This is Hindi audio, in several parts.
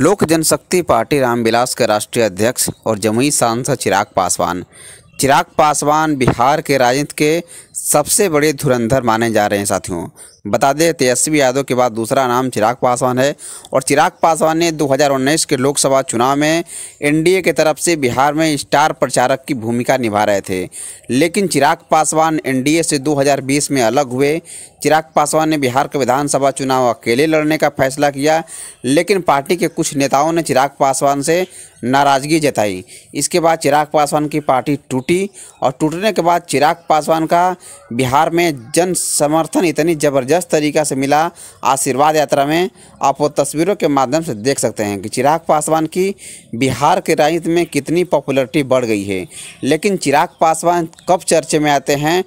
लोक जनशक्ति पार्टी रामविलास के राष्ट्रीय अध्यक्ष और जमुई सांसद चिराग पासवान चिराग पासवान बिहार के राजनीति के सबसे बड़े धुरंधर माने जा रहे हैं साथियों बता दें तेजस्वी यादव के बाद दूसरा नाम चिराग पासवान है और चिराग पासवान ने 2019 के लोकसभा चुनाव में एनडीए की तरफ से बिहार में स्टार प्रचारक की भूमिका निभा रहे थे लेकिन चिराग पासवान एनडीए से 2020 में अलग हुए चिराग पासवान ने बिहार के विधानसभा चुनाव अकेले लड़ने का फैसला किया लेकिन पार्टी के कुछ नेताओं ने चिराग पासवान से नाराज़गी जताई इसके बाद चिराग पासवान की पार्टी टूटी और टूटने के बाद चिराग पासवान का बिहार में जन समर्थन इतनी ज़बरदस्त तरीक़ा से मिला आशीर्वाद यात्रा में आप वो तस्वीरों के माध्यम से देख सकते हैं कि चिराग पासवान की बिहार के राजनीति में कितनी पॉपुलरिटी बढ़ गई है लेकिन चिराग पासवान कब चर्चे में आते हैं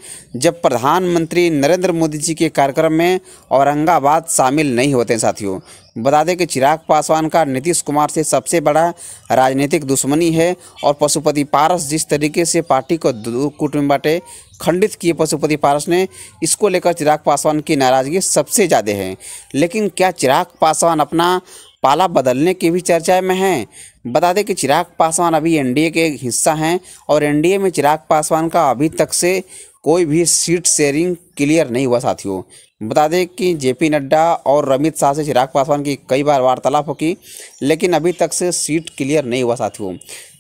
जब प्रधानमंत्री नरेंद्र मोदी जी के कार्यक्रम में औरंगाबाद शामिल नहीं होते साथियों बता दें कि चिराग पासवान का नीतीश कुमार से सबसे बड़ा राजनीतिक दुश्मनी है और पशुपति पारस जिस तरीके से पार्टी को दो में बांटे खंडित किए पशुपति पारस ने इसको लेकर चिराग पासवान की नाराज़गी सबसे ज़्यादा है लेकिन क्या चिराग पासवान अपना पाला बदलने की भी चर्चा में हैं बता दें कि चिराग पासवान अभी एनडीए के हिस्सा हैं और एनडीए में चिराग पासवान का अभी तक से कोई भी सीट शेयरिंग क्लियर नहीं हुआ साथियों बता दें कि जेपी नड्डा और अमित शाह से चिराग पासवान की कई बार वार्तालाप की लेकिन अभी तक से सीट क्लियर नहीं हुआ साथियों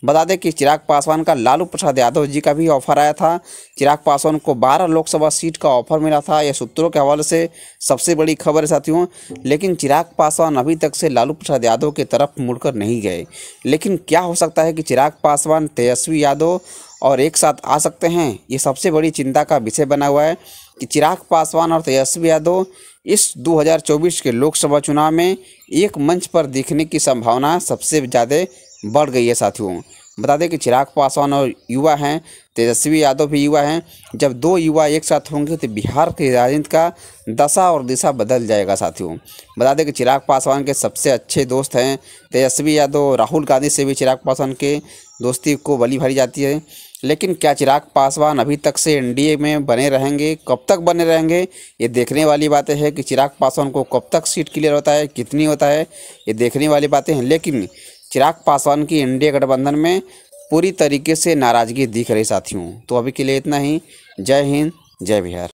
बता दें कि चिराग पासवान का लालू प्रसाद यादव जी का भी ऑफर आया था चिराग पासवान को 12 लोकसभा सीट का ऑफर मिला था यह सूत्रों के हवाले से सबसे बड़ी खबर है साथियों लेकिन चिराग पासवान अभी तक से लालू प्रसाद यादव की तरफ मुड़कर नहीं गए लेकिन क्या हो सकता है कि चिराग पासवान तेजस्वी यादव और एक साथ आ सकते हैं ये सबसे बड़ी चिंता का विषय बना हुआ है कि चिराग पासवान और तेजस्वी यादव इस 2024 के लोकसभा चुनाव में एक मंच पर दिखने की संभावना सबसे ज़्यादा बढ़ गई है साथियों बता दें कि चिराग पासवान और युवा हैं तेजस्वी यादव भी युवा हैं जब दो युवा एक साथ होंगे तो बिहार की राजनीति का दशा और दिशा बदल जाएगा साथियों बता दें कि चिराग पासवान के सबसे अच्छे दोस्त हैं तेजस्वी यादव राहुल गांधी से भी चिराग पासवान के दोस्ती को बली भरी जाती है लेकिन क्या चिराग पासवान अभी तक से एनडीए में बने रहेंगे कब तक बने रहेंगे ये देखने वाली बातें है कि चिराग पासवान को कब तक सीट क्लियर होता है कितनी होता है ये देखने वाली बातें हैं लेकिन चिराग पासवान की एनडीए गठबंधन में पूरी तरीके से नाराज़गी दिख रही साथियों तो अभी के लिए इतना ही जय हिंद जय बिहार